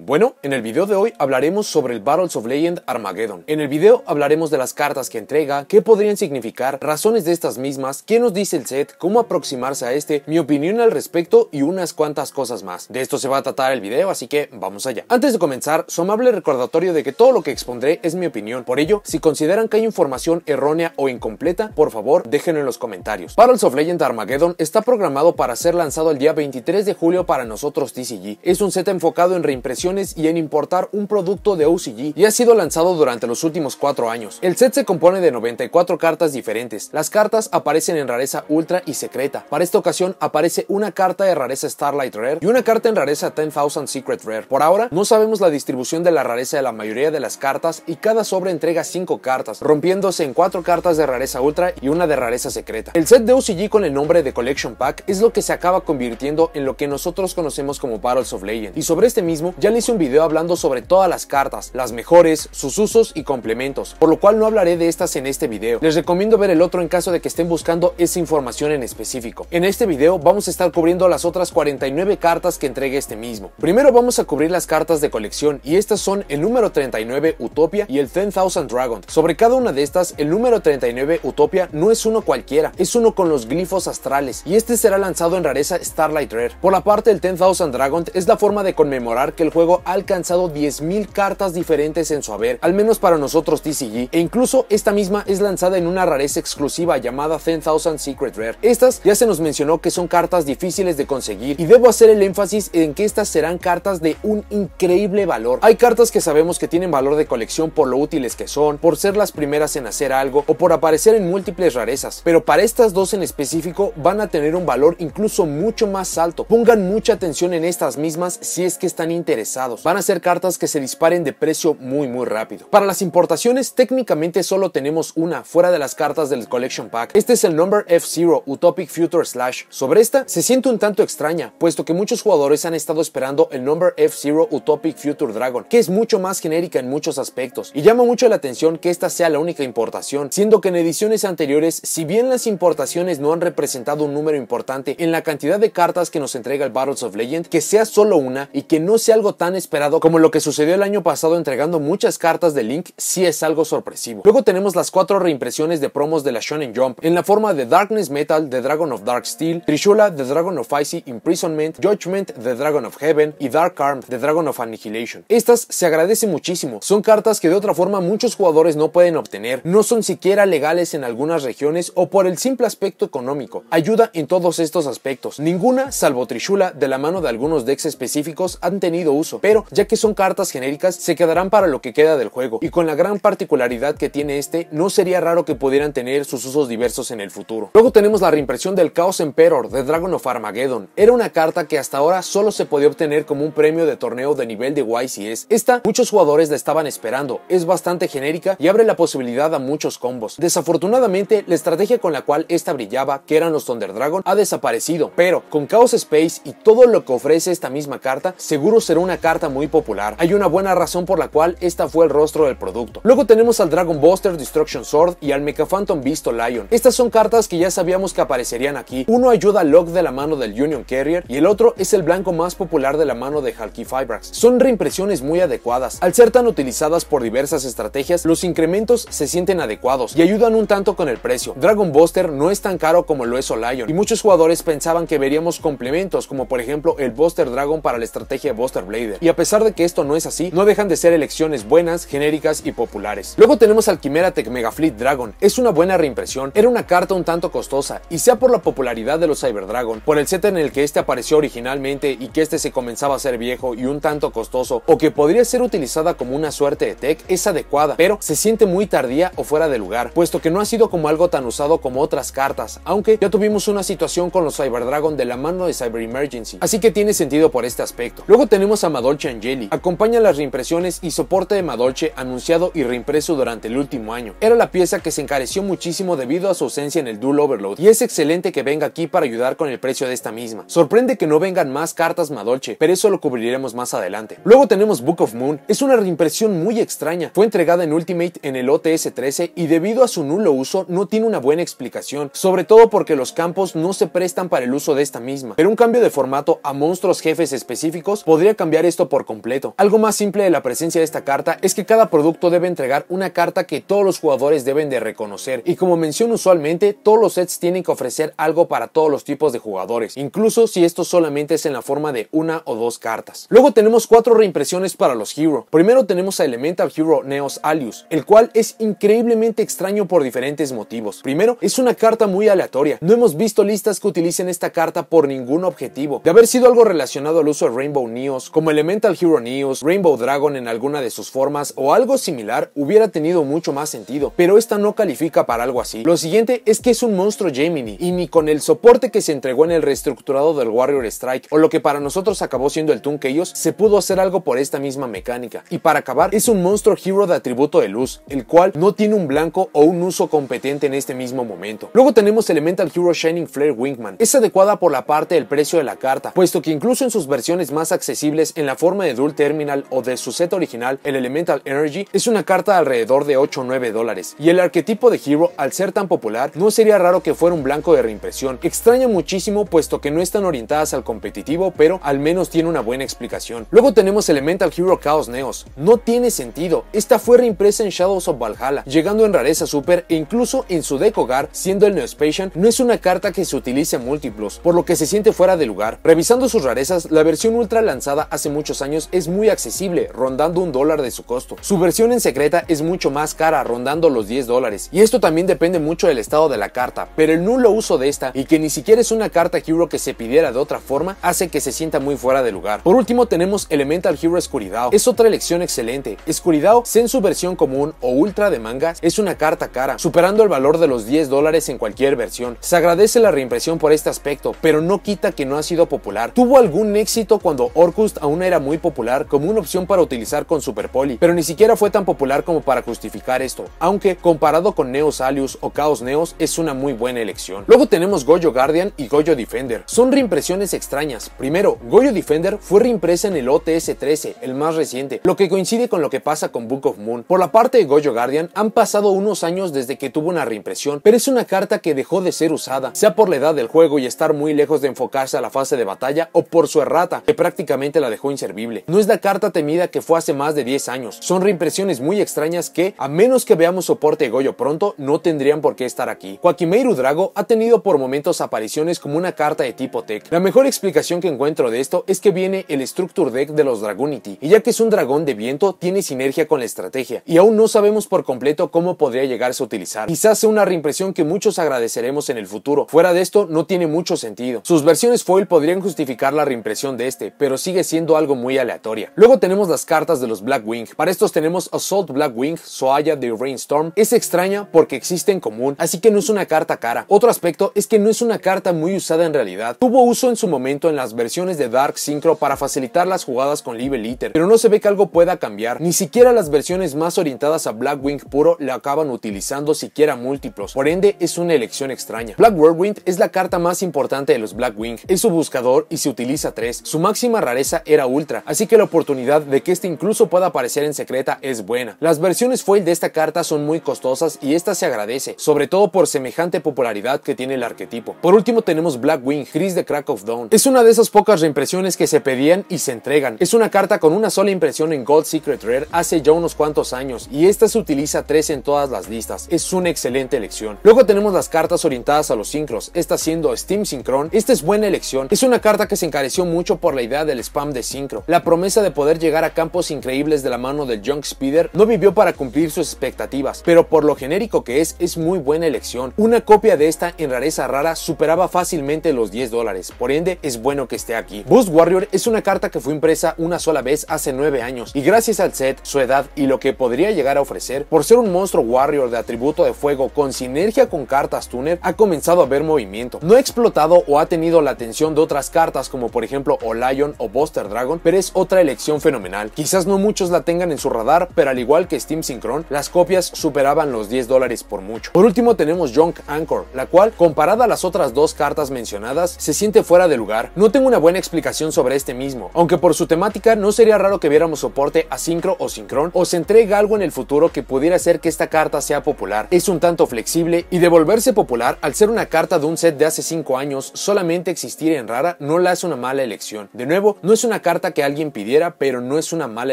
Bueno, en el video de hoy hablaremos sobre el Battles of Legend Armageddon. En el video hablaremos de las cartas que entrega, qué podrían significar, razones de estas mismas, qué nos dice el set, cómo aproximarse a este, mi opinión al respecto y unas cuantas cosas más. De esto se va a tratar el video, así que vamos allá. Antes de comenzar, su amable recordatorio de que todo lo que expondré es mi opinión. Por ello, si consideran que hay información errónea o incompleta, por favor, déjenlo en los comentarios. Battles of Legend Armageddon está programado para ser lanzado el día 23 de julio para nosotros TCG. Es un set enfocado en reimpresión y en importar un producto de OCG y ha sido lanzado durante los últimos 4 años. El set se compone de 94 cartas diferentes. Las cartas aparecen en rareza ultra y secreta. Para esta ocasión aparece una carta de rareza Starlight Rare y una carta en rareza 10,000 Secret Rare. Por ahora no sabemos la distribución de la rareza de la mayoría de las cartas y cada sobre entrega 5 cartas, rompiéndose en 4 cartas de rareza ultra y una de rareza secreta. El set de OCG con el nombre de Collection Pack es lo que se acaba convirtiendo en lo que nosotros conocemos como Battles of Legend y sobre este mismo ya le hice un video hablando sobre todas las cartas, las mejores, sus usos y complementos, por lo cual no hablaré de estas en este video. Les recomiendo ver el otro en caso de que estén buscando esa información en específico. En este video vamos a estar cubriendo las otras 49 cartas que entregue este mismo. Primero vamos a cubrir las cartas de colección y estas son el número 39 Utopia y el 10,000 Dragon. Sobre cada una de estas, el número 39 Utopia no es uno cualquiera, es uno con los glifos astrales y este será lanzado en rareza Starlight Rare. Por la parte, el 10,000 Dragon es la forma de conmemorar que el juego ha alcanzado 10.000 cartas diferentes en su haber, al menos para nosotros TCG, e incluso esta misma es lanzada en una rareza exclusiva llamada 10,000 Secret Rare. Estas ya se nos mencionó que son cartas difíciles de conseguir y debo hacer el énfasis en que estas serán cartas de un increíble valor. Hay cartas que sabemos que tienen valor de colección por lo útiles que son, por ser las primeras en hacer algo o por aparecer en múltiples rarezas, pero para estas dos en específico van a tener un valor incluso mucho más alto. Pongan mucha atención en estas mismas si es que están interesados Van a ser cartas que se disparen de precio muy muy rápido. Para las importaciones técnicamente solo tenemos una fuera de las cartas del Collection Pack. Este es el Number F0 Utopic Future Slash. Sobre esta se siente un tanto extraña, puesto que muchos jugadores han estado esperando el Number F0 Utopic Future Dragon, que es mucho más genérica en muchos aspectos, y llama mucho la atención que esta sea la única importación, siendo que en ediciones anteriores, si bien las importaciones no han representado un número importante en la cantidad de cartas que nos entrega el Battles of Legend, que sea solo una y que no sea algo tan esperado como lo que sucedió el año pasado entregando muchas cartas de Link sí es algo sorpresivo. Luego tenemos las cuatro reimpresiones de promos de la Shonen Jump en la forma de Darkness Metal The Dragon of Dark Steel, Trishula The Dragon of Icy Imprisonment, Judgment The Dragon of Heaven y Dark Arm The Dragon of Annihilation. Estas se agradecen muchísimo, son cartas que de otra forma muchos jugadores no pueden obtener, no son siquiera legales en algunas regiones o por el simple aspecto económico. Ayuda en todos estos aspectos. Ninguna, salvo Trishula, de la mano de algunos decks específicos han tenido uso pero ya que son cartas genéricas, se quedarán para lo que queda del juego, y con la gran particularidad que tiene este, no sería raro que pudieran tener sus usos diversos en el futuro. Luego tenemos la reimpresión del Chaos Emperor de Dragon of Armageddon. Era una carta que hasta ahora solo se podía obtener como un premio de torneo de nivel de YCS. Esta, muchos jugadores la estaban esperando, es bastante genérica y abre la posibilidad a muchos combos. Desafortunadamente, la estrategia con la cual esta brillaba, que eran los Thunder Dragon, ha desaparecido, pero con Chaos Space y todo lo que ofrece esta misma carta, seguro será una carta muy popular, hay una buena razón por la cual esta fue el rostro del producto. Luego tenemos al Dragon Buster Destruction Sword y al Mecha Phantom Visto Lion. Estas son cartas que ya sabíamos que aparecerían aquí. Uno ayuda a Locke de la mano del Union Carrier y el otro es el blanco más popular de la mano de Halky Fibrax. Son reimpresiones muy adecuadas. Al ser tan utilizadas por diversas estrategias, los incrementos se sienten adecuados y ayudan un tanto con el precio. Dragon Buster no es tan caro como lo es Lion y muchos jugadores pensaban que veríamos complementos como por ejemplo el Buster Dragon para la estrategia Buster Blade y a pesar de que esto no es así, no dejan de ser elecciones buenas, genéricas y populares. Luego tenemos al Chimera Tech Megafleet Dragon. Es una buena reimpresión, era una carta un tanto costosa, y sea por la popularidad de los Cyber Dragon, por el set en el que este apareció originalmente y que este se comenzaba a ser viejo y un tanto costoso, o que podría ser utilizada como una suerte de tech, es adecuada, pero se siente muy tardía o fuera de lugar, puesto que no ha sido como algo tan usado como otras cartas, aunque ya tuvimos una situación con los Cyber Dragon de la mano de Cyber Emergency, así que tiene sentido por este aspecto. Luego tenemos a Madolce Angeli. Acompaña las reimpresiones y soporte de Madolche anunciado y reimpreso durante el último año. Era la pieza que se encareció muchísimo debido a su ausencia en el Dual Overload y es excelente que venga aquí para ayudar con el precio de esta misma. Sorprende que no vengan más cartas Madolche, pero eso lo cubriremos más adelante. Luego tenemos Book of Moon. Es una reimpresión muy extraña. Fue entregada en Ultimate en el OTS 13 y debido a su nulo uso no tiene una buena explicación, sobre todo porque los campos no se prestan para el uso de esta misma. Pero un cambio de formato a monstruos jefes específicos podría cambiar esto por completo. Algo más simple de la presencia de esta carta es que cada producto debe entregar una carta que todos los jugadores deben de reconocer y como menciono usualmente, todos los sets tienen que ofrecer algo para todos los tipos de jugadores, incluso si esto solamente es en la forma de una o dos cartas. Luego tenemos cuatro reimpresiones para los Hero. Primero tenemos a Elemental Hero Neos Alius, el cual es increíblemente extraño por diferentes motivos. Primero, es una carta muy aleatoria. No hemos visto listas que utilicen esta carta por ningún objetivo. De haber sido algo relacionado al uso de Rainbow Neos, como el Elemental Hero News, Rainbow Dragon en alguna de sus formas o algo similar hubiera tenido mucho más sentido, pero esta no califica para algo así. Lo siguiente es que es un monstruo Gemini y ni con el soporte que se entregó en el reestructurado del Warrior Strike o lo que para nosotros acabó siendo el Toon ellos se pudo hacer algo por esta misma mecánica. Y para acabar, es un monstruo hero de atributo de luz, el cual no tiene un blanco o un uso competente en este mismo momento. Luego tenemos Elemental Hero Shining Flare Wingman. Es adecuada por la parte del precio de la carta, puesto que incluso en sus versiones más accesibles en la forma de Dual Terminal o de su set original, el Elemental Energy, es una carta alrededor de 8 o 9 dólares, y el arquetipo de Hero, al ser tan popular, no sería raro que fuera un blanco de reimpresión. Extraña muchísimo puesto que no están orientadas al competitivo, pero al menos tiene una buena explicación. Luego tenemos Elemental Hero Chaos Neos. No tiene sentido, esta fue reimpresa en Shadows of Valhalla, llegando en rareza super e incluso en su deck hogar, siendo el Neospatian, no es una carta que se utilice múltiplos, por lo que se siente fuera de lugar. Revisando sus rarezas, la versión ultra lanzada hace muchos años es muy accesible, rondando un dólar de su costo. Su versión en secreta es mucho más cara, rondando los 10 dólares. Y esto también depende mucho del estado de la carta, pero el nulo uso de esta y que ni siquiera es una carta hero que se pidiera de otra forma hace que se sienta muy fuera de lugar. Por último tenemos Elemental Hero Escuridao. Es otra elección excelente. Escuridao, sea en su versión común o ultra de mangas, es una carta cara, superando el valor de los 10 dólares en cualquier versión. Se agradece la reimpresión por este aspecto, pero no quita que no ha sido popular. Tuvo algún éxito cuando Orcust aún era muy popular como una opción para utilizar con Super Poli, pero ni siquiera fue tan popular como para justificar esto, aunque comparado con Neos Alius o Chaos Neos es una muy buena elección. Luego tenemos Goyo Guardian y Goyo Defender. Son reimpresiones extrañas. Primero, Goyo Defender fue reimpresa en el OTS 13, el más reciente, lo que coincide con lo que pasa con Book of Moon. Por la parte de Goyo Guardian han pasado unos años desde que tuvo una reimpresión, pero es una carta que dejó de ser usada, sea por la edad del juego y estar muy lejos de enfocarse a la fase de batalla o por su errata, que prácticamente la dejó inservible. No es la carta temida que fue hace más de 10 años. Son reimpresiones muy extrañas que, a menos que veamos soporte de Goyo pronto, no tendrían por qué estar aquí. Joaquimeiru Drago ha tenido por momentos apariciones como una carta de tipo tech. La mejor explicación que encuentro de esto es que viene el Structure Deck de los Dragonity, y ya que es un dragón de viento, tiene sinergia con la estrategia, y aún no sabemos por completo cómo podría llegarse a utilizar. Quizás sea una reimpresión que muchos agradeceremos en el futuro. Fuera de esto, no tiene mucho sentido. Sus versiones foil podrían justificar la reimpresión de este, pero sigue siendo algo muy aleatoria. Luego tenemos las cartas de los Blackwing. Para estos tenemos Assault Blackwing, Soaya de Rainstorm. Es extraña porque existe en común, así que no es una carta cara. Otro aspecto es que no es una carta muy usada en realidad. Tuvo uso en su momento en las versiones de Dark Synchro para facilitar las jugadas con Live pero no se ve que algo pueda cambiar. Ni siquiera las versiones más orientadas a Blackwing puro la acaban utilizando siquiera múltiplos. Por ende, es una elección extraña. Black Whirlwind es la carta más importante de los Blackwing. Es su buscador y se utiliza tres. Su máxima rareza era Ultra, así que la oportunidad de que este incluso pueda aparecer en secreta es buena. Las versiones foil de esta carta son muy costosas y esta se agradece, sobre todo por semejante popularidad que tiene el arquetipo. Por último tenemos Blackwing, gris de Crack of Dawn. Es una de esas pocas reimpresiones que se pedían y se entregan. Es una carta con una sola impresión en Gold Secret Rare hace ya unos cuantos años y esta se utiliza tres en todas las listas. Es una excelente elección. Luego tenemos las cartas orientadas a los sincros, esta siendo Steam Synchron. Esta es buena elección. Es una carta que se encareció mucho por la idea del spam de la promesa de poder llegar a campos increíbles de la mano del Junk Speeder no vivió para cumplir sus expectativas, pero por lo genérico que es, es muy buena elección. Una copia de esta en rareza rara superaba fácilmente los 10 dólares, por ende es bueno que esté aquí. Boost Warrior es una carta que fue impresa una sola vez hace 9 años y gracias al set, su edad y lo que podría llegar a ofrecer, por ser un monstruo Warrior de atributo de fuego con sinergia con cartas Tuner, ha comenzado a ver movimiento. No ha explotado o ha tenido la atención de otras cartas como por ejemplo Olion o Buster Dragon pero es otra elección fenomenal. Quizás no muchos la tengan en su radar, pero al igual que Steam Synchron, las copias superaban los 10 dólares por mucho. Por último tenemos Junk Anchor, la cual, comparada a las otras dos cartas mencionadas, se siente fuera de lugar. No tengo una buena explicación sobre este mismo, aunque por su temática no sería raro que viéramos soporte a asincro o Syncron o se entrega algo en el futuro que pudiera hacer que esta carta sea popular. Es un tanto flexible y devolverse popular al ser una carta de un set de hace 5 años solamente existir en rara no la hace una mala elección. De nuevo, no es una carta que alguien pidiera, pero no es una mala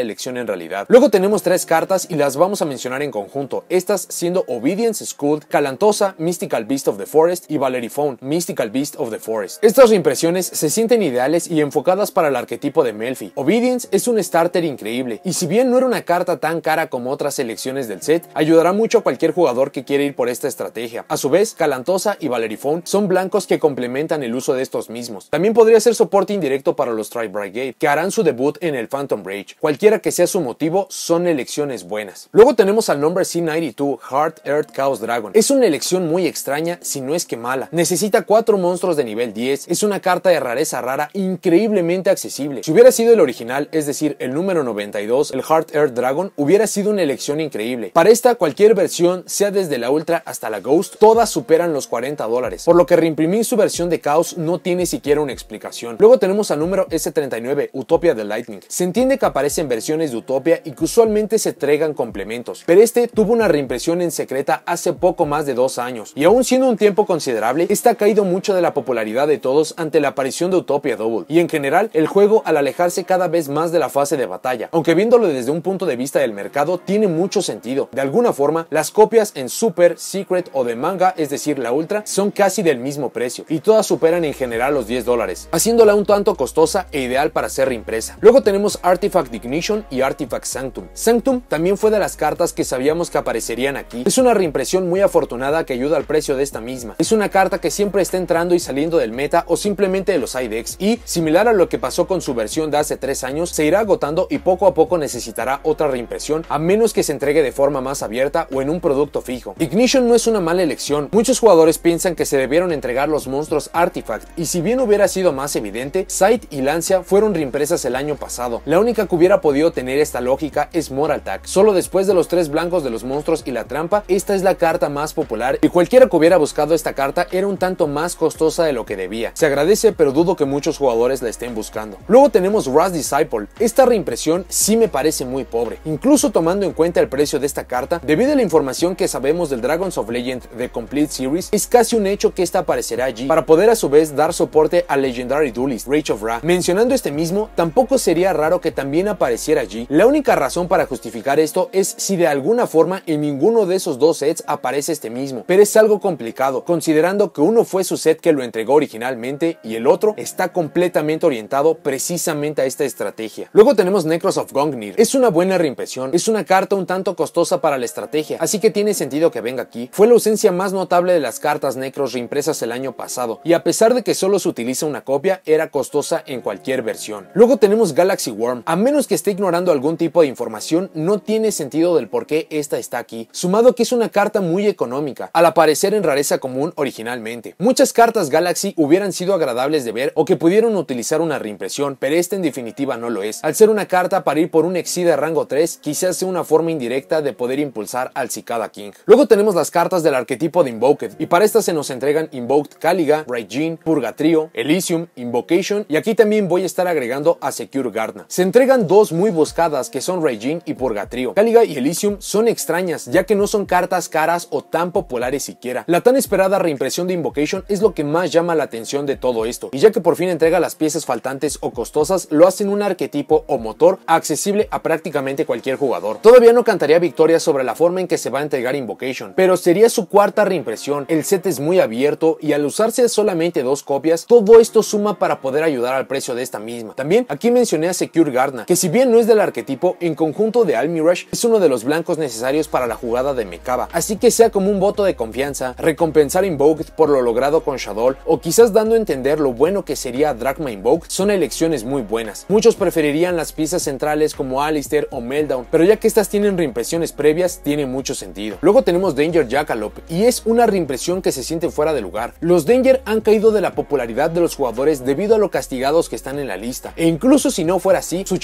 elección en realidad. Luego tenemos tres cartas y las vamos a mencionar en conjunto, estas siendo Obedience Skull, Calantosa, Mystical Beast of the Forest y phone Mystical Beast of the Forest. Estas impresiones se sienten ideales y enfocadas para el arquetipo de Melfi. Obedience es un starter increíble, y si bien no era una carta tan cara como otras elecciones del set, ayudará mucho a cualquier jugador que quiere ir por esta estrategia. A su vez, Calantosa y Valeriphone son blancos que complementan el uso de estos mismos. También podría ser soporte indirecto para los Tri Brigade, que su debut en el Phantom Rage. Cualquiera que sea su motivo, son elecciones buenas. Luego tenemos al nombre C92, Heart Earth Chaos Dragon. Es una elección muy extraña, si no es que mala. Necesita 4 monstruos de nivel 10, es una carta de rareza rara increíblemente accesible. Si hubiera sido el original, es decir, el número 92, el Heart Earth Dragon, hubiera sido una elección increíble. Para esta, cualquier versión, sea desde la Ultra hasta la Ghost, todas superan los 40 dólares, por lo que reimprimir su versión de Chaos no tiene siquiera una explicación. Luego tenemos al número S39, Utopia de Lightning. Se entiende que aparecen versiones de Utopia y que usualmente se entregan complementos, pero este tuvo una reimpresión en secreta hace poco más de dos años, y aún siendo un tiempo considerable, está caído mucho de la popularidad de todos ante la aparición de Utopia Double, y en general el juego al alejarse cada vez más de la fase de batalla, aunque viéndolo desde un punto de vista del mercado tiene mucho sentido. De alguna forma, las copias en Super, Secret o de manga, es decir, la Ultra, son casi del mismo precio, y todas superan en general los 10 dólares, haciéndola un tanto costosa e ideal para ser reimpresa. Luego tenemos Artifact Ignition y Artifact Sanctum. Sanctum también fue de las cartas que sabíamos que aparecerían aquí. Es una reimpresión muy afortunada que ayuda al precio de esta misma. Es una carta que siempre está entrando y saliendo del meta o simplemente de los IDEX y, similar a lo que pasó con su versión de hace 3 años, se irá agotando y poco a poco necesitará otra reimpresión a menos que se entregue de forma más abierta o en un producto fijo. Ignition no es una mala elección. Muchos jugadores piensan que se debieron entregar los monstruos Artifact y si bien hubiera sido más evidente, Sight y Lancia fueron reimpresiones el año pasado. La única que hubiera podido tener esta lógica es Moral Tag. Solo después de los tres blancos de los monstruos y la trampa, esta es la carta más popular y cualquiera que hubiera buscado esta carta era un tanto más costosa de lo que debía. Se agradece, pero dudo que muchos jugadores la estén buscando. Luego tenemos Rust Disciple. Esta reimpresión sí me parece muy pobre. Incluso tomando en cuenta el precio de esta carta, debido a la información que sabemos del Dragons of Legend de Complete Series, es casi un hecho que esta aparecerá allí para poder a su vez dar soporte a Legendary Duelist, Rage of Ra. Mencionando este mismo, tampoco sería raro que también apareciera allí. La única razón para justificar esto es si de alguna forma en ninguno de esos dos sets aparece este mismo, pero es algo complicado, considerando que uno fue su set que lo entregó originalmente y el otro está completamente orientado precisamente a esta estrategia. Luego tenemos Necros of Gongnir. Es una buena reimpresión, es una carta un tanto costosa para la estrategia, así que tiene sentido que venga aquí. Fue la ausencia más notable de las cartas Necros reimpresas el año pasado, y a pesar de que solo se utiliza una copia, era costosa en cualquier versión. Luego tenemos Galaxy Worm. A menos que esté ignorando algún tipo de información, no tiene sentido del por qué esta está aquí, sumado que es una carta muy económica, al aparecer en rareza común originalmente. Muchas cartas Galaxy hubieran sido agradables de ver o que pudieron utilizar una reimpresión, pero esta en definitiva no lo es. Al ser una carta para ir por un Exida rango 3, quizás sea una forma indirecta de poder impulsar al Cicada King. Luego tenemos las cartas del arquetipo de Invoked, y para estas se nos entregan Invoked Caliga, Raijin, Purgatrio, Elysium, Invocation, y aquí también voy a estar agregando a Secure Gardner. Se entregan dos muy buscadas que son Regin y Purgatrio. Caliga y Elysium son extrañas ya que no son cartas caras o tan populares siquiera. La tan esperada reimpresión de Invocation es lo que más llama la atención de todo esto, y ya que por fin entrega las piezas faltantes o costosas, lo hacen un arquetipo o motor accesible a prácticamente cualquier jugador. Todavía no cantaría victoria sobre la forma en que se va a entregar Invocation, pero sería su cuarta reimpresión, el set es muy abierto y al usarse solamente dos copias, todo esto suma para poder ayudar al precio de esta misma. También aquí mencioné a Secure Garna, que si bien no es del arquetipo, en conjunto de Almirage es uno de los blancos necesarios para la jugada de Mekaba, así que sea como un voto de confianza, recompensar Invoked por lo logrado con Shadol o quizás dando a entender lo bueno que sería Dragma Invoked, son elecciones muy buenas. Muchos preferirían las piezas centrales como Alistair o Meltdown, pero ya que estas tienen reimpresiones previas, tiene mucho sentido. Luego tenemos Danger Jackalope, y es una reimpresión que se siente fuera de lugar. Los Danger han caído de la popularidad de los jugadores debido a lo castigados que están en la lista incluso si no fuera así, su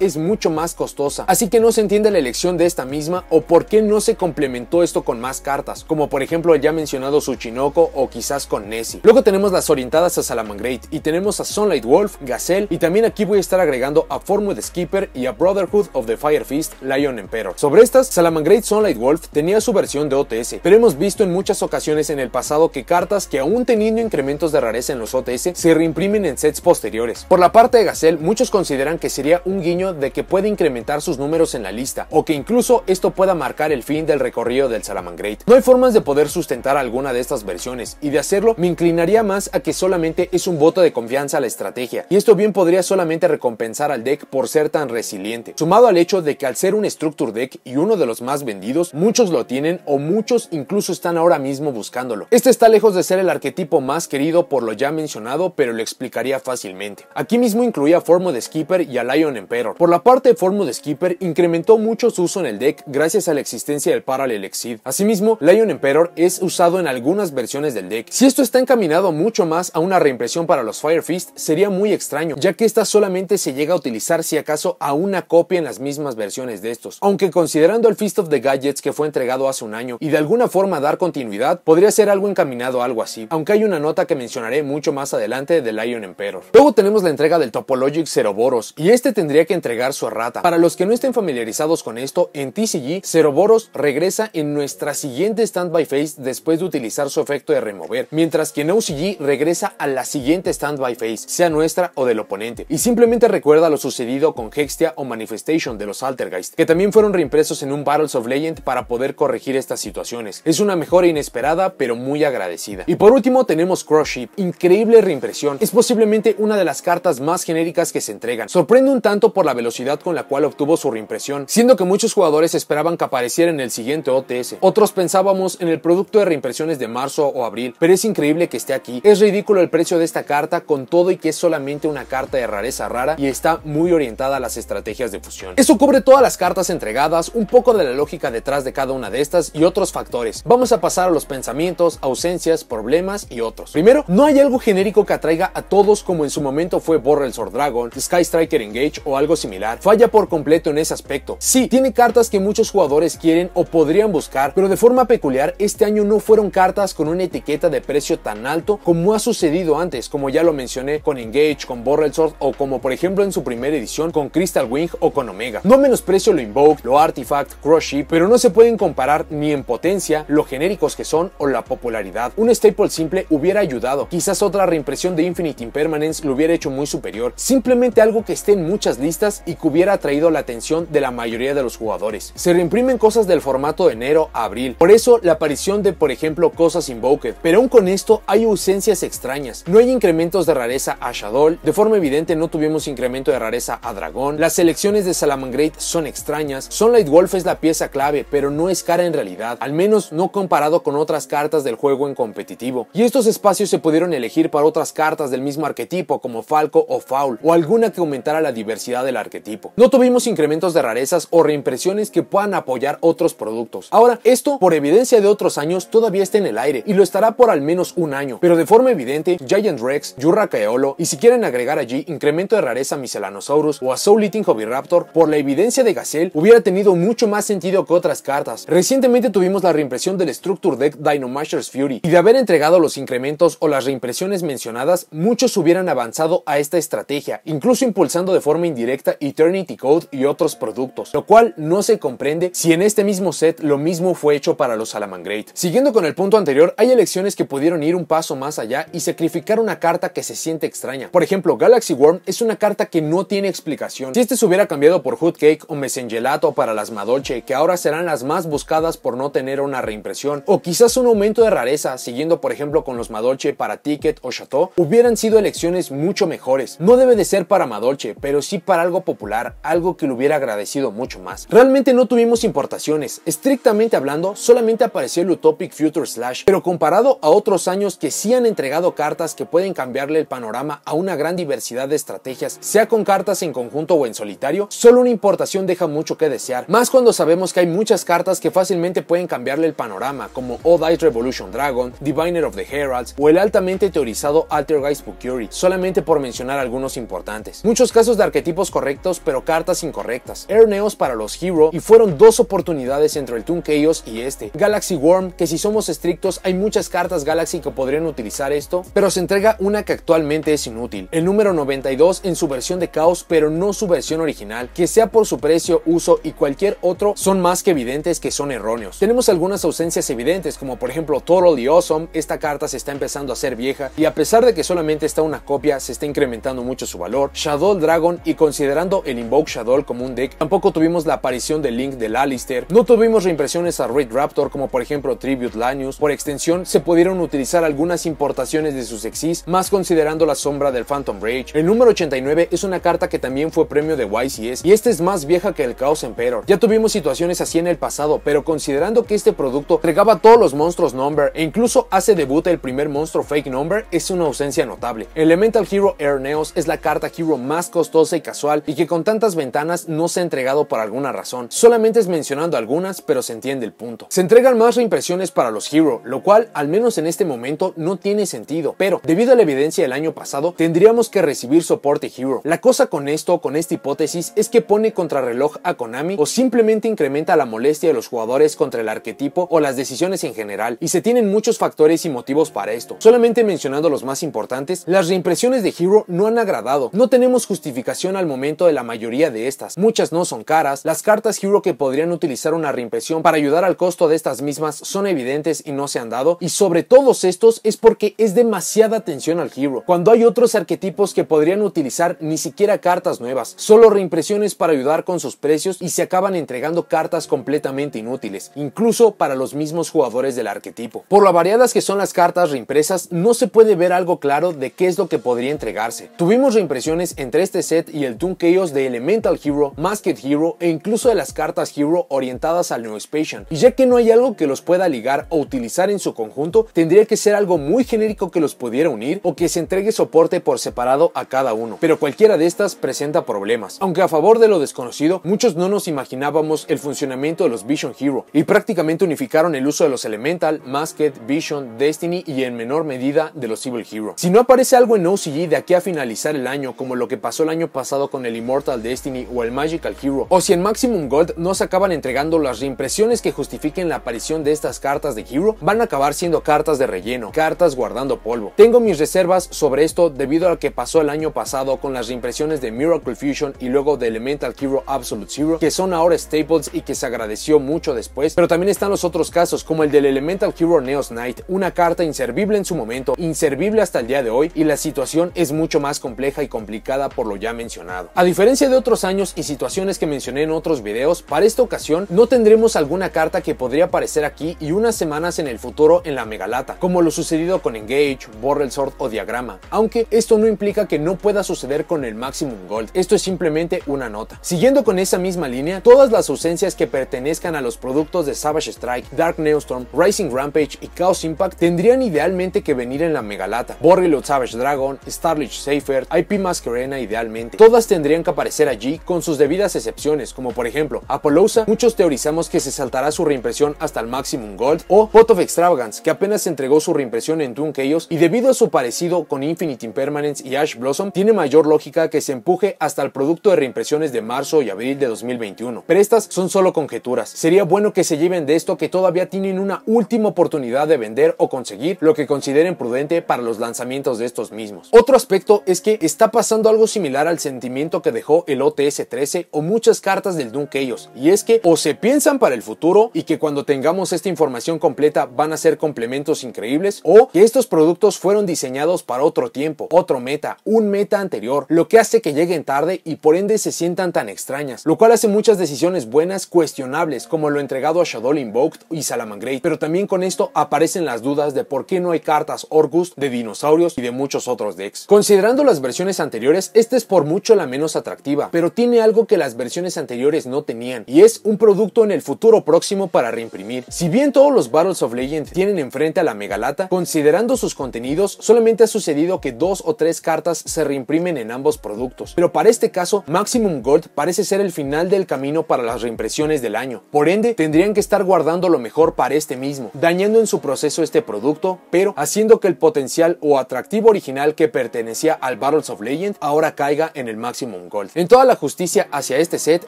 es mucho más costosa. Así que no se entiende la elección de esta misma o por qué no se complementó esto con más cartas, como por ejemplo el ya mencionado su o quizás con Nessie. Luego tenemos las orientadas a Salamangreat y tenemos a Sunlight Wolf, Gazelle y también aquí voy a estar agregando a Formwood Skipper y a Brotherhood of the Fire Fist Lion Emperor. Sobre estas, Salamangreat Sunlight Wolf tenía su versión de OTS, pero hemos visto en muchas ocasiones en el pasado que cartas que aún teniendo incrementos de rareza en los OTS se reimprimen en sets posteriores. Por la parte de Gazelle, muchos consideran que sería un guiño de que puede incrementar sus números en la lista o que incluso esto pueda marcar el fin del recorrido del Salamangreat. No hay formas de poder sustentar alguna de estas versiones y de hacerlo me inclinaría más a que solamente es un voto de confianza a la estrategia y esto bien podría solamente recompensar al deck por ser tan resiliente, sumado al hecho de que al ser un structure deck y uno de los más vendidos, muchos lo tienen o muchos incluso están ahora mismo buscándolo. Este está lejos de ser el arquetipo más querido por lo ya mencionado, pero lo explicaría fácilmente. Aquí mismo incluso incluía de Skipper y a Lion Emperor. Por la parte de de Skipper, incrementó mucho su uso en el deck gracias a la existencia del Parallel Exceed. Asimismo, Lion Emperor es usado en algunas versiones del deck. Si esto está encaminado mucho más a una reimpresión para los Fire Fist, sería muy extraño, ya que esta solamente se llega a utilizar si acaso a una copia en las mismas versiones de estos. Aunque considerando el Fist of the Gadgets que fue entregado hace un año y de alguna forma dar continuidad, podría ser algo encaminado a algo así. Aunque hay una nota que mencionaré mucho más adelante de Lion Emperor. Luego tenemos la entrega del Topo Zero Ceroboros, y este tendría que entregar su errata. Para los que no estén familiarizados con esto, en TCG, Ceroboros regresa en nuestra siguiente standby phase después de utilizar su efecto de remover, mientras que en OCG regresa a la siguiente standby phase, sea nuestra o del oponente, y simplemente recuerda lo sucedido con Hextia o Manifestation de los Altergeist, que también fueron reimpresos en un Battles of Legend para poder corregir estas situaciones. Es una mejora inesperada, pero muy agradecida. Y por último tenemos Cross Ship, increíble reimpresión, es posiblemente una de las cartas más genéricas que se entregan. Sorprende un tanto por la velocidad con la cual obtuvo su reimpresión, siendo que muchos jugadores esperaban que apareciera en el siguiente OTS. Otros pensábamos en el producto de reimpresiones de marzo o abril, pero es increíble que esté aquí. Es ridículo el precio de esta carta con todo y que es solamente una carta de rareza rara y está muy orientada a las estrategias de fusión. Eso cubre todas las cartas entregadas, un poco de la lógica detrás de cada una de estas y otros factores. Vamos a pasar a los pensamientos, ausencias, problemas y otros. Primero, no hay algo genérico que atraiga a todos como en su momento fue Borrell Sordo. Dragon, Sky Striker Engage o algo similar, falla por completo en ese aspecto. Sí, tiene cartas que muchos jugadores quieren o podrían buscar, pero de forma peculiar este año no fueron cartas con una etiqueta de precio tan alto como ha sucedido antes, como ya lo mencioné con Engage, con Borrel Sword o como por ejemplo en su primera edición con Crystal Wing o con Omega. No menosprecio lo Invoke, lo Artifact, Crushy, pero no se pueden comparar ni en potencia lo genéricos que son o la popularidad. Un staple simple hubiera ayudado, quizás otra reimpresión de Infinite Impermanence lo hubiera hecho muy superior simplemente algo que esté en muchas listas y que hubiera atraído la atención de la mayoría de los jugadores. Se reimprimen cosas del formato de enero a abril, por eso la aparición de por ejemplo cosas Invoked, pero aún con esto hay ausencias extrañas, no hay incrementos de rareza a Shadol, de forma evidente no tuvimos incremento de rareza a Dragón, las selecciones de Salamangreat son extrañas, Sunlight Wolf es la pieza clave, pero no es cara en realidad, al menos no comparado con otras cartas del juego en competitivo, y estos espacios se pudieron elegir para otras cartas del mismo arquetipo como Falco o Faul o alguna que aumentara la diversidad del arquetipo. No tuvimos incrementos de rarezas o reimpresiones que puedan apoyar otros productos. Ahora, esto, por evidencia de otros años, todavía está en el aire y lo estará por al menos un año, pero de forma evidente, Giant Rex, Yurra Caeolo y si quieren agregar allí incremento de rareza Miselanosaurus o a Soul Eating Hobby por la evidencia de Gazelle, hubiera tenido mucho más sentido que otras cartas. Recientemente tuvimos la reimpresión del Structure Deck Dynamashers Fury y de haber entregado los incrementos o las reimpresiones mencionadas, muchos hubieran avanzado a esta estrategia incluso impulsando de forma indirecta Eternity Code y otros productos, lo cual no se comprende si en este mismo set lo mismo fue hecho para los Salamangreat. Siguiendo con el punto anterior, hay elecciones que pudieron ir un paso más allá y sacrificar una carta que se siente extraña. Por ejemplo, Galaxy Worm es una carta que no tiene explicación. Si este se hubiera cambiado por Cake o Messengelato para las Madoche que ahora serán las más buscadas por no tener una reimpresión, o quizás un aumento de rareza, siguiendo por ejemplo con los Madoche para Ticket o Chateau, hubieran sido elecciones mucho mejores. No debe de ser para Madolche, pero sí para algo popular, algo que le hubiera agradecido mucho más. Realmente no tuvimos importaciones, estrictamente hablando, solamente apareció el Utopic Future Slash, pero comparado a otros años que sí han entregado cartas que pueden cambiarle el panorama a una gran diversidad de estrategias, sea con cartas en conjunto o en solitario, solo una importación deja mucho que desear, más cuando sabemos que hay muchas cartas que fácilmente pueden cambiarle el panorama, como Old Eyes Revolution Dragon, Diviner of the Heralds o el altamente teorizado Altergeist Pukuri, solamente por mencionar algunos importantes. Muchos casos de arquetipos correctos, pero cartas incorrectas. Air para los Hero y fueron dos oportunidades entre el Toon Chaos y este. Galaxy Worm, que si somos estrictos, hay muchas cartas Galaxy que podrían utilizar esto, pero se entrega una que actualmente es inútil. El número 92 en su versión de Chaos, pero no su versión original, que sea por su precio, uso y cualquier otro, son más que evidentes que son erróneos. Tenemos algunas ausencias evidentes, como por ejemplo y Awesome, esta carta se está empezando a hacer vieja y a pesar de que solamente está una copia, se está incrementando mucho su valor, Shadow Dragon y considerando el Invoke Shadow como un deck, tampoco tuvimos la aparición de Link del Alistair, no tuvimos reimpresiones a Red Raptor como por ejemplo Tribute Lanius, por extensión se pudieron utilizar algunas importaciones de sus exis, más considerando la sombra del Phantom Rage. El número 89 es una carta que también fue premio de YCS y esta es más vieja que el Chaos Emperor. Ya tuvimos situaciones así en el pasado, pero considerando que este producto regaba todos los monstruos number e incluso hace debut el primer monstruo fake number, es una ausencia notable. Elemental Hero Air Neos es la carta Hero más costosa y casual y que con tantas ventanas no se ha entregado por alguna razón. Solamente es mencionando algunas, pero se entiende el punto. Se entregan más reimpresiones para los Hero, lo cual, al menos en este momento, no tiene sentido, pero debido a la evidencia del año pasado, tendríamos que recibir soporte Hero. La cosa con esto, con esta hipótesis, es que pone contrarreloj a Konami o simplemente incrementa la molestia de los jugadores contra el arquetipo o las decisiones en general, y se tienen muchos factores y motivos para esto. Solamente mencionando los más importantes, las reimpresiones de Hero no han agradado dado, No tenemos justificación al momento de la mayoría de estas, muchas no son caras, las cartas Hero que podrían utilizar una reimpresión para ayudar al costo de estas mismas son evidentes y no se han dado, y sobre todos estos es porque es demasiada atención al Hero, cuando hay otros arquetipos que podrían utilizar ni siquiera cartas nuevas, solo reimpresiones para ayudar con sus precios y se acaban entregando cartas completamente inútiles, incluso para los mismos jugadores del arquetipo. Por lo variadas que son las cartas reimpresas, no se puede ver algo claro de qué es lo que podría entregarse. Tuvimos impresiones entre este set y el Toon Chaos de Elemental Hero, Masked Hero e incluso de las cartas Hero orientadas al New Spacian. Y ya que no hay algo que los pueda ligar o utilizar en su conjunto, tendría que ser algo muy genérico que los pudiera unir o que se entregue soporte por separado a cada uno. Pero cualquiera de estas presenta problemas. Aunque a favor de lo desconocido, muchos no nos imaginábamos el funcionamiento de los Vision Hero y prácticamente unificaron el uso de los Elemental, Masked, Vision, Destiny y en menor medida de los Evil Hero. Si no aparece algo en OCG de aquí a finalizar el año, como lo que pasó el año pasado con el Immortal Destiny o el Magical Hero, o si en Maximum Gold no se acaban entregando las reimpresiones que justifiquen la aparición de estas cartas de Hero, van a acabar siendo cartas de relleno, cartas guardando polvo. Tengo mis reservas sobre esto debido a lo que pasó el año pasado con las reimpresiones de Miracle Fusion y luego de Elemental Hero Absolute Zero, que son ahora staples y que se agradeció mucho después, pero también están los otros casos como el del Elemental Hero Neos Knight, una carta inservible en su momento, inservible hasta el día de hoy y la situación es mucho más compleja y complicada por lo ya mencionado. A diferencia de otros años y situaciones que mencioné en otros videos, para esta ocasión no tendremos alguna carta que podría aparecer aquí y unas semanas en el futuro en la megalata, como lo sucedido con Engage, Borrel Sword o Diagrama, aunque esto no implica que no pueda suceder con el Maximum Gold, esto es simplemente una nota. Siguiendo con esa misma línea, todas las ausencias que pertenezcan a los productos de Savage Strike, Dark Neostorm, Rising Rampage y Chaos Impact tendrían idealmente que venir en la megalata. Borrel o Savage Dragon, Starlich Safer, Happy Masquerena idealmente. Todas tendrían que aparecer allí con sus debidas excepciones, como por ejemplo Apollosa, muchos teorizamos que se saltará su reimpresión hasta el Maximum Gold, o Pot of Extravagance, que apenas entregó su reimpresión en Toon Chaos y debido a su parecido con Infinite Impermanence y Ash Blossom, tiene mayor lógica que se empuje hasta el producto de reimpresiones de marzo y abril de 2021. Pero estas son solo conjeturas. Sería bueno que se lleven de esto que todavía tienen una última oportunidad de vender o conseguir lo que consideren prudente para los lanzamientos de estos mismos. Otro aspecto es que Está pasando algo similar al sentimiento que dejó el OTS-13 o muchas cartas del Doom y es que o se piensan para el futuro y que cuando tengamos esta información completa van a ser complementos increíbles, o que estos productos fueron diseñados para otro tiempo, otro meta, un meta anterior, lo que hace que lleguen tarde y por ende se sientan tan extrañas, lo cual hace muchas decisiones buenas cuestionables, como lo entregado a Shadow Invoked y Salamangreat, pero también con esto aparecen las dudas de por qué no hay cartas orgus de dinosaurios y de muchos otros decks. Considerando las versiones anteriores, esta es por mucho la menos atractiva, pero tiene algo que las versiones anteriores no tenían, y es un producto en el futuro próximo para reimprimir. Si bien todos los Battles of Legend tienen enfrente a la megalata, considerando sus contenidos, solamente ha sucedido que dos o tres cartas se reimprimen en ambos productos, pero para este caso, Maximum Gold parece ser el final del camino para las reimpresiones del año, por ende, tendrían que estar guardando lo mejor para este mismo, dañando en su proceso este producto, pero haciendo que el potencial o atractivo original que pertenecía al battles of Legend ahora caiga en el Maximum Gold. En toda la justicia hacia este set,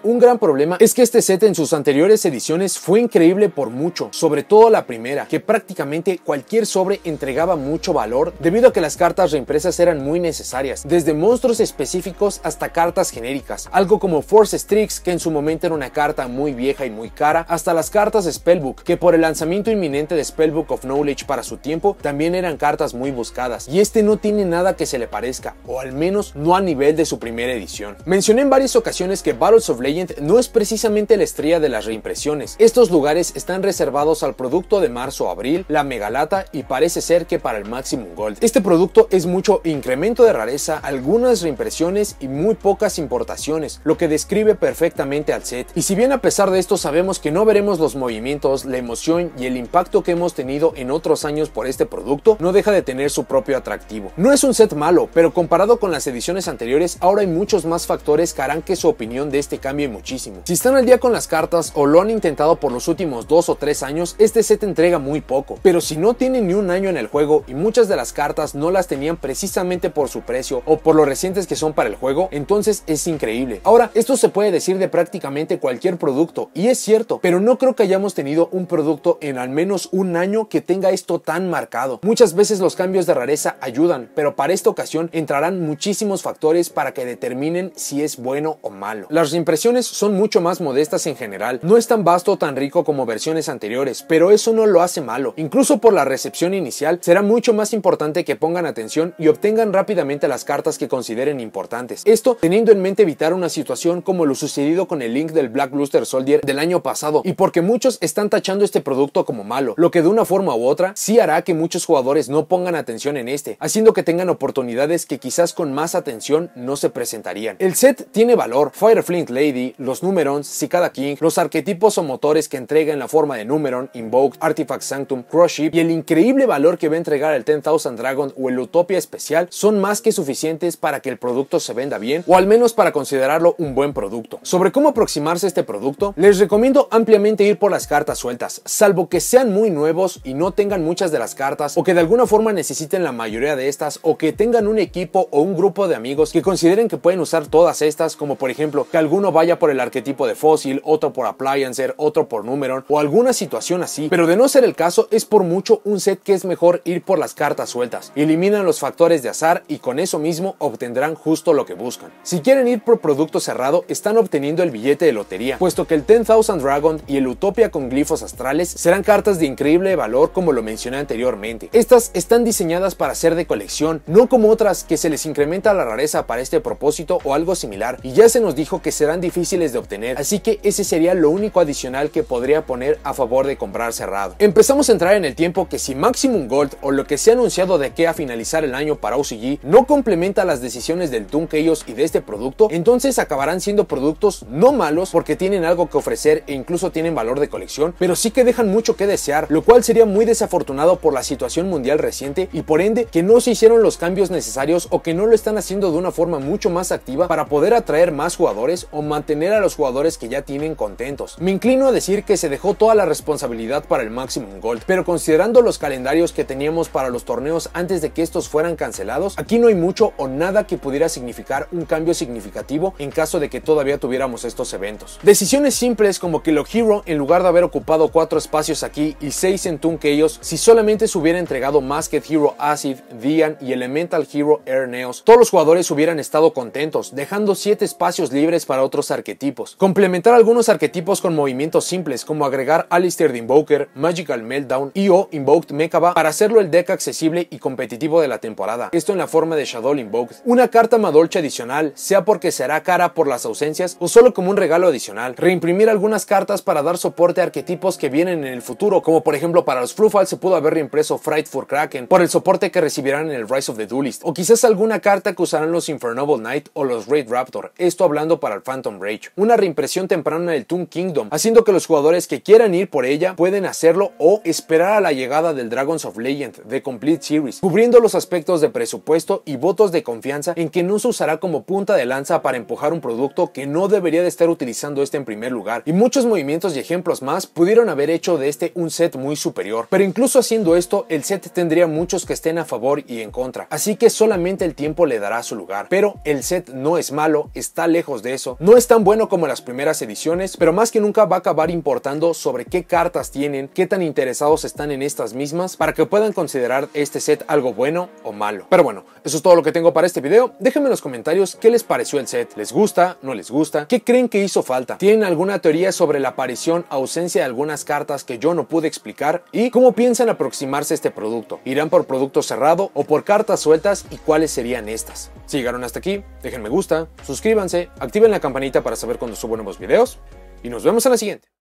un gran problema es que este set en sus anteriores ediciones fue increíble por mucho, sobre todo la primera, que prácticamente cualquier sobre entregaba mucho valor debido a que las cartas reimpresas eran muy necesarias, desde monstruos específicos hasta cartas genéricas, algo como Force Strix, que en su momento era una carta muy vieja y muy cara, hasta las cartas Spellbook, que por el lanzamiento inminente de Spellbook of Knowledge para su tiempo, también eran cartas muy buscadas, y este no tiene nada que se le parezca, o menos no a nivel de su primera edición. Mencioné en varias ocasiones que Battles of Legend no es precisamente la estrella de las reimpresiones. Estos lugares están reservados al producto de marzo abril, la megalata y parece ser que para el Maximum Gold. Este producto es mucho incremento de rareza, algunas reimpresiones y muy pocas importaciones, lo que describe perfectamente al set. Y si bien a pesar de esto sabemos que no veremos los movimientos, la emoción y el impacto que hemos tenido en otros años por este producto, no deja de tener su propio atractivo. No es un set malo, pero comparado con las ediciones anteriores, ahora hay muchos más factores que harán que su opinión de este cambie muchísimo. Si están al día con las cartas o lo han intentado por los últimos dos o tres años, este set entrega muy poco. Pero si no tienen ni un año en el juego y muchas de las cartas no las tenían precisamente por su precio o por lo recientes que son para el juego, entonces es increíble. Ahora, esto se puede decir de prácticamente cualquier producto y es cierto, pero no creo que hayamos tenido un producto en al menos un año que tenga esto tan marcado. Muchas veces los cambios de rareza ayudan, pero para esta ocasión entrarán muchísimos factores para que determinen si es bueno o malo. Las impresiones son mucho más modestas en general, no es tan vasto o tan rico como versiones anteriores, pero eso no lo hace malo. Incluso por la recepción inicial, será mucho más importante que pongan atención y obtengan rápidamente las cartas que consideren importantes. Esto teniendo en mente evitar una situación como lo sucedido con el link del Black Luster Soldier del año pasado, y porque muchos están tachando este producto como malo, lo que de una forma u otra sí hará que muchos jugadores no pongan atención en este, haciendo que tengan oportunidades que quizás con más atención no se presentarían. El set tiene valor, Fireflint Lady, los Numerons, Cicada King, los arquetipos o motores que entrega en la forma de Numeron, Invoked, Artifact Sanctum, Ship y el increíble valor que va a entregar el 10,000 Dragon o el Utopia especial son más que suficientes para que el producto se venda bien o al menos para considerarlo un buen producto. Sobre cómo aproximarse a este producto, les recomiendo ampliamente ir por las cartas sueltas, salvo que sean muy nuevos y no tengan muchas de las cartas o que de alguna forma necesiten la mayoría de estas o que tengan un equipo o un grupo de amigos que consideren que pueden usar todas estas, como por ejemplo que alguno vaya por el arquetipo de fósil, otro por appliancer, otro por número o alguna situación así. Pero de no ser el caso, es por mucho un set que es mejor ir por las cartas sueltas. Eliminan los factores de azar y con eso mismo obtendrán justo lo que buscan. Si quieren ir por producto cerrado, están obteniendo el billete de lotería, puesto que el 10,000 Dragon y el Utopia con glifos astrales serán cartas de increíble valor como lo mencioné anteriormente. Estas están diseñadas para ser de colección, no como otras que se les incrementa la rareza para este propósito o algo similar, y ya se nos dijo que serán difíciles de obtener, así que ese sería lo único adicional que podría poner a favor de comprar cerrado. Empezamos a entrar en el tiempo que si Maximum Gold o lo que se ha anunciado de que a finalizar el año para OCG no complementa las decisiones del Toon ellos y de este producto, entonces acabarán siendo productos no malos porque tienen algo que ofrecer e incluso tienen valor de colección, pero sí que dejan mucho que desear, lo cual sería muy desafortunado por la situación mundial reciente y por ende que no se hicieron los cambios necesarios o que no lo están haciendo de una forma mucho más activa para poder atraer más jugadores o mantener a los jugadores que ya tienen contentos. Me inclino a decir que se dejó toda la responsabilidad para el Maximum Gold, pero considerando los calendarios que teníamos para los torneos antes de que estos fueran cancelados, aquí no hay mucho o nada que pudiera significar un cambio significativo en caso de que todavía tuviéramos estos eventos. Decisiones simples como que Lo Hero, en lugar de haber ocupado cuatro espacios aquí y seis en Toon ellos, si solamente se hubiera entregado Masked Hero Acid, Dian y Elemental Hero Air todos los jugadores hubieran estado contentos, dejando 7 espacios libres para otros arquetipos. Complementar algunos arquetipos con movimientos simples, como agregar Alistair de Invoker, Magical Meltdown y o Invoked Mechaba para hacerlo el deck accesible y competitivo de la temporada. Esto en la forma de Shadow Invoked. Una carta Madolcha adicional, sea porque será cara por las ausencias o solo como un regalo adicional. Reimprimir algunas cartas para dar soporte a arquetipos que vienen en el futuro, como por ejemplo para los Fruffal se pudo haber reimpreso Fright for Kraken por el soporte que recibirán en el Rise of the Duelist, o quizás alguna carta que usarán los Infernoble Knight o los Raid Raptor, esto hablando para el Phantom Rage, una reimpresión temprana del Toon Kingdom, haciendo que los jugadores que quieran ir por ella pueden hacerlo o esperar a la llegada del Dragons of Legend de Complete Series, cubriendo los aspectos de presupuesto y votos de confianza en que no se usará como punta de lanza para empujar un producto que no debería de estar utilizando este en primer lugar, y muchos movimientos y ejemplos más pudieron haber hecho de este un set muy superior, pero incluso haciendo esto el set tendría muchos que estén a favor y en contra, así que solamente el tiempo tiempo le dará su lugar. Pero el set no es malo, está lejos de eso. No es tan bueno como las primeras ediciones, pero más que nunca va a acabar importando sobre qué cartas tienen, qué tan interesados están en estas mismas, para que puedan considerar este set algo bueno o malo. Pero bueno, eso es todo lo que tengo para este video. Déjenme en los comentarios qué les pareció el set. ¿Les gusta? ¿No les gusta? ¿Qué creen que hizo falta? ¿Tienen alguna teoría sobre la aparición, ausencia de algunas cartas que yo no pude explicar? ¿Y cómo piensan aproximarse a este producto? ¿Irán por producto cerrado o por cartas sueltas y cuáles serían estas. Si llegaron hasta aquí, dejen me gusta, suscríbanse, activen la campanita para saber cuando subo nuevos videos y nos vemos en la siguiente.